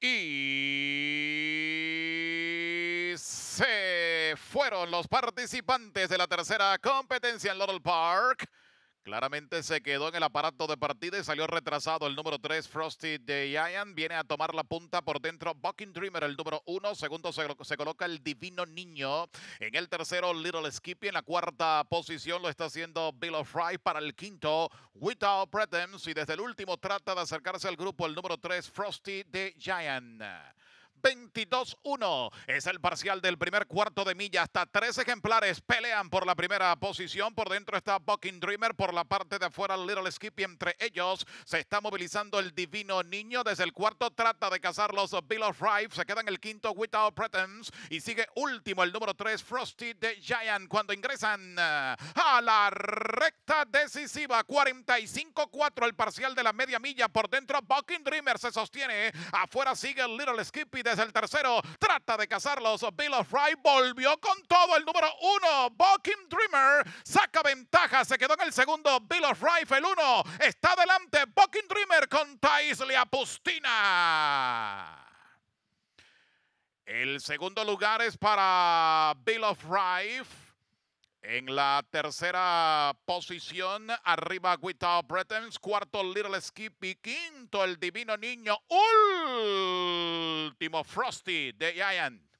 Y se fueron los participantes de la tercera competencia en Laurel Park. Claramente se quedó en el aparato de partida y salió retrasado el número 3, Frosty de Giant, Viene a tomar la punta por dentro, Bucking Dreamer, el número 1. Segundo se, coloca el Divino Niño. En el tercero, Little Skippy. En la cuarta posición lo está haciendo Bill of Fry. Para el quinto, Without Pretense Y desde el último trata de acercarse al grupo, el número 3, Frosty de Giant. 22-1. Es el parcial del primer cuarto de milla. Hasta tres ejemplares pelean por la primera posición. Por dentro está Bucking Dreamer. Por la parte de afuera, Little Skippy. Entre ellos se está movilizando el divino niño. Desde el cuarto trata de cazar los Bill of Rife. Se queda en el quinto Without Pretence. Y sigue último el número tres Frosty the Giant. Cuando ingresan eh, a la recta decisiva. 45-4 el parcial de la media milla. Por dentro, Bucking Dreamer se sostiene. Afuera sigue el Little Skippy desde el tercero. Trata de cazarlos. Bill of Rife volvió con todo el número uno. Bucking Dreamer saca ventaja. Se quedó en el segundo. Bill of Rife el uno. Está adelante Bucking Dreamer con Taisley Apustina. El segundo lugar es para Bill of Rife. En la tercera posición, arriba Without Bretons, cuarto Little Skip y quinto el Divino Niño, último Frosty de Giant.